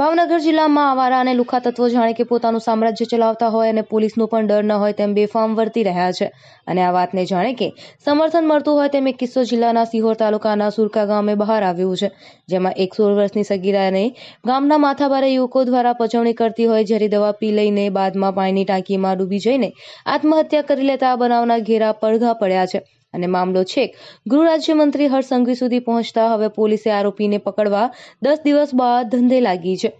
ભાવનગર જિલ્લામાં આવારા અને લુખા તત્વો જાણે કે પોતાનું સામ્રાજ્ય ચલાવતા હોય અને પોલીસનો પણ ડર ન હોય તેમ બેફામ વર્તી રહ્યા છે અને આ વાતને જાણે કે સમર્થન મળતું હોય તેમ એક કિસ્સો જિલ્લાના સિહોર તાલુકાના સુરકા ગામે બહાર આવ્યું છે જેમાં એક સોળ વર્ષની સગીરાને ગામના માથાભારે યુવકો દ્વારા પચવણી કરતી હોય જ્યારે દવા પી લઈને બાદમાં પાણીની ટાંકીમાં ડૂબી જઈને આત્મહત્યા કરી લેતા આ બનાવના ઘેરા પડઘા પડ્યા છે અને મામલો છેક ગૃહ રાજ્યમંત્રી હરસંઘવી સુધી પહોંચતા હવે પોલીસે આરોપીને પકડવા દસ દિવસ બાદ ધંધે લાગી છે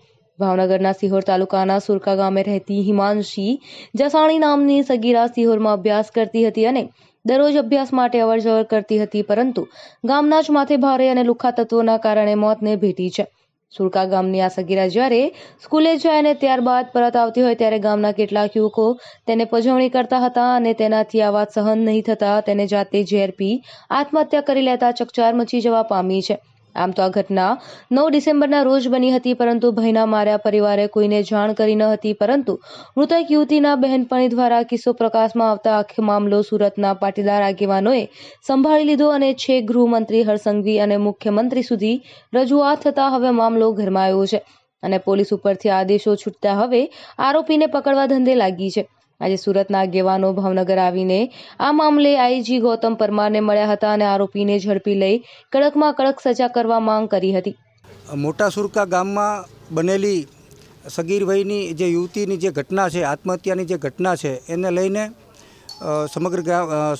ભાવનગરના સિહોર તાલુકાના સુરકા ગામે રહેતી હિમાંશી જસાણી નામની સગીરા સિહોરમાં અભ્યાસ કરતી હતી અને દરરોજ અભ્યાસ માટે અવરજવર કરતી હતી પરંતુ ગામના જ માથે ભારે અને લુખા તત્વોના કારણે મોતને ભેટી છે સુરકા ગામની આ સગીરા જ્યારે સ્કૂલે જાય અને ત્યારબાદ પરત આવતી હોય ત્યારે ગામના કેટલાક યુવકો તેને પજવણી કરતા હતા અને તેનાથી આ વાત સહન નહીં થતા તેને જાતે ઝેર પી આત્મહત્યા કરી લેતા ચકચાર મચી જવા પામી છે આમ તો આ ઘટના નવ ડિસેમ્બરના રોજ બની હતી પરંતુ ભયના માર્યા પરિવારે કોઈને જાણ કરી ન હતી પરંતુ મૃતક યુવતીના બહેનપણી દ્વારા કિસ્સો પ્રકાશમાં આવતા આખો મામલો સુરતના પાટીદાર આગેવાનોએ સંભાળી લીધો અને છેક ગૃહમંત્રી હરસંઘવી અને મુખ્યમંત્રી સુધી રજૂઆત થતાં હવે મામલો ઘરમાં આવ્યો છે અને પોલીસ ઉપરથી આદેશો છૂટતા હવે આરોપીને પકડવા ધંધે લાગી છે આજે સુરતના આગેવાનો ભાવનગર આવીને આ મામલે આઈજી ગૌતમ પરમારને મળ્યા હતા અને આરોપીને ઝડપી લઈ કડકમાં કડક સજા કરવા માંગ કરી હતી મોટા સુરકા ગામમાં બનેલી સગીરભાઈની જે યુવતીની જે ઘટના છે આત્મહત્યાની જે ઘટના છે એને લઈને સમગ્ર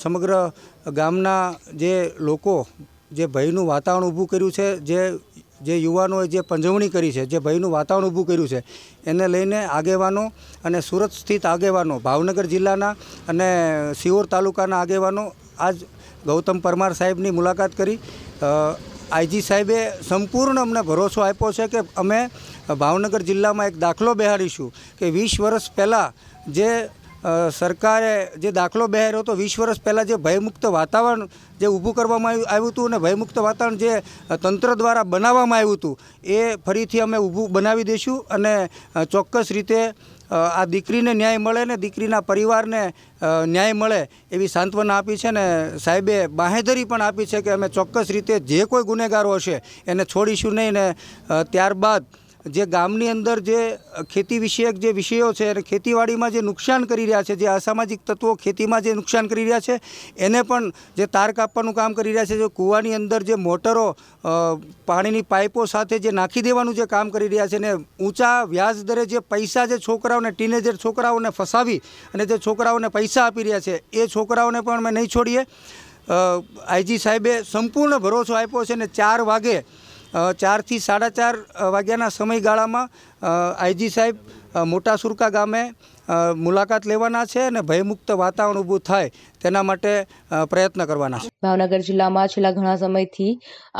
સમગ્ર ગામના જે લોકો જે ભયનું વાતાવરણ ઊભું કર્યું છે જે જે યુવાનોએ જે પંજવણી કરી છે જે ભયનું વાતાવરણ ઊભું કર્યું છે એને લઈને આગેવાનો અને સુરત સ્થિત આગેવાનો ભાવનગર જિલ્લાના અને સિહોર તાલુકાના આગેવાનો આજ ગૌતમ પરમાર સાહેબની મુલાકાત કરી આઈજી સાહેબે સંપૂર્ણ અમને ભરોસો આપ્યો છે કે અમે ભાવનગર જિલ્લામાં એક દાખલો બેહાડીશું કે વીસ વર્ષ પહેલાં જે સરકારે જે દાખલો બહેર્યો હતો વીસ વર્ષ પહેલાં જે ભયમુક્ત વાતાવરણ જે ઊભું કરવામાં આવ્યું આવ્યું હતું અને ભયમુક્ત વાતાવરણ જે તંત્ર દ્વારા બનાવવામાં આવ્યું હતું એ ફરીથી અમે ઊભું બનાવી દઈશું અને ચોક્કસ રીતે આ દીકરીને ન્યાય મળે ને દીકરીના પરિવારને ન્યાય મળે એવી સાંત્વના આપી છે ને સાહેબે બાહેધરી પણ આપી છે કે અમે ચોક્કસ રીતે જે કોઈ ગુનેગારો હશે એને છોડીશું નહીં ને ત્યારબાદ જે ગામની અંદર જે ખેતી વિષયક જે વિષયો છે અને ખેતીવાડીમાં જે નુકસાન કરી રહ્યા છે જે અસામાજિક તત્વો ખેતીમાં જે નુકસાન કરી રહ્યા છે એને પણ જે તાર કાપવાનું કામ કરી રહ્યા છે જે કૂવાની અંદર જે મોટરો પાણીની પાઇપો સાથે જે નાખી દેવાનું જે કામ કરી રહ્યા છે ને ઊંચા વ્યાજ દરે જે પૈસા જે છોકરાઓને ટીનેજર છોકરાઓને ફસાવી અને જે છોકરાઓને પૈસા આપી રહ્યા છે એ છોકરાઓને પણ અમે નહીં છોડીએ આઈજી સાહેબે સંપૂર્ણ ભરોસો આપ્યો છે ને ચાર વાગે ચારથી સાડા ચાર વાગ્યાના સમયગાળામાં આઈજી સાહેબ મોટા સુરકા ગામે મુલાકાત લેવાના છે અને ભયમુક્ત વાતાવરણ ઊભું થાય તેના માટે પ્રયત્ન કરવાના છે ભાવનગર જિલ્લામાં છેલ્લા ઘણા સમયથી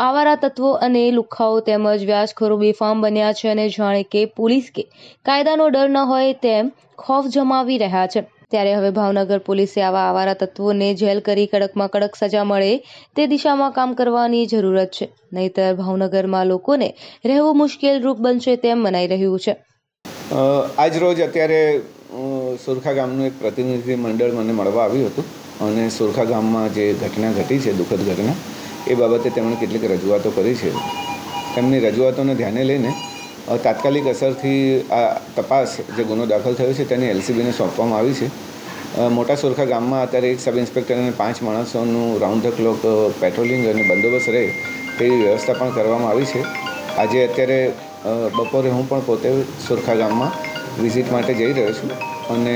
આવારા તત્વો અને લુખાઓ તેમજ વ્યાજખોરો બેફામ બન્યા છે અને જાણે કે પોલીસ કે કાયદાનો ડર ન હોય તેમ ખોફ જમાવી રહ્યા છે ત્યારે હવે ભાવનગર પોલીસે આવા આવારા તત્વોને જેલ કરી કડકમાં કડક સજા મળે તે દિશામાં કામ કરવાની જરૂરત છે નહીતર ભાવનગરમાં લોકોને રહેવું મુશ્કેલ રૂપ બનશે તેમ મનાઈ રહ્યું છે આજ રોજ અત્યારે સુરખા ગામનું એક પ્રતિનિધિ મંડળ મને મળવા આવ્યું હતું અને સુરખા ગામમાં જે ઘટના ઘટી છે દુઃખદ ઘટના એ બાબતે તેમણે કેટલીક રજૂઆતો કરી છે તેમની રજૂઆતોને ધ્યાને લઈને તાત્કાલિક અસરથી આ તપાસ જે ગુનો દાખલ થયો છે તેની એલસીબીને સોંપવામાં આવી છે મોટા સુરખા ગામમાં અત્યારે એક સબ ઇન્સ્પેક્ટર અને પાંચ માણસોનું રાઉન્ડ ધ ક્લોક પેટ્રોલિંગ અને બંદોબસ્ત રહે તેવી વ્યવસ્થા પણ કરવામાં આવી છે આજે અત્યારે બપોરે હું પણ પોતે સુરખા ગામમાં વિઝિટ માટે જઈ રહ્યો છું અને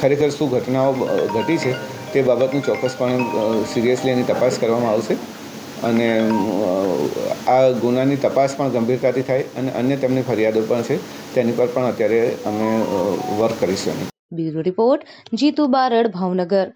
ખરેખર શું ઘટનાઓ ઘટી છે તે બાબતનું ચોક્કસપણે સિરિયસલી એની તપાસ કરવામાં આવશે અને આ ગુનાની તપાસ પણ ગંભીરતાથી થાય અને અન્ય તેમની ફરિયાદો પણ છે તેની પર પણ અત્યારે અમે વર્ક કરીશું બ્યુરો રિપોર્ટ જીતુ બારડ ભાવનગર